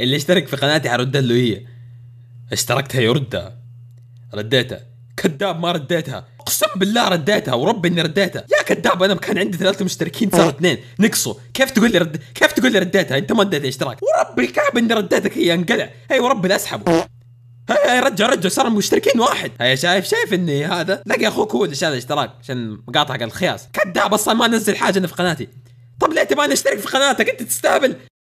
اللي اشترك في قناتي حرد له هي اشتركتها يردها رديتها كذاب ما رديتها اقسم بالله رديتها ورب اني رديتها يا كذاب انا كان عندي ثلاثه مشتركين صار إيه. اثنين نقصوا كيف تقول لي رد... كيف تقول لي رديتها انت ما رديت اشتراك ورب الكعب اني رديتك هي انقلع هي ورب لا اسحبه هي رجع رجع صار مشتركين واحد هي شايف شايف اني هذا لقى اخوك هو اللي شال الاشتراك عشان مقاطعك الخياس كذاب اصلا ما نزل حاجه انا في قناتي طب ليه تبغاني اشترك في قناتك انت تستهبل